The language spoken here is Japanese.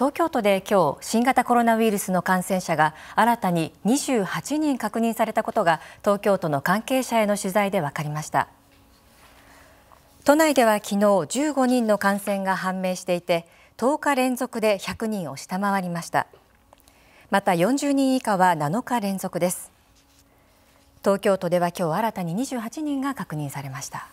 東京都で今日新型コロナウイルスの感染者が新たに28人確認されたことが東京都の関係者への取材で分かりました都内では昨日15人の感染が判明していて10日連続で100人を下回りましたまた40人以下は7日連続です東京都では今日新たに28人が確認されました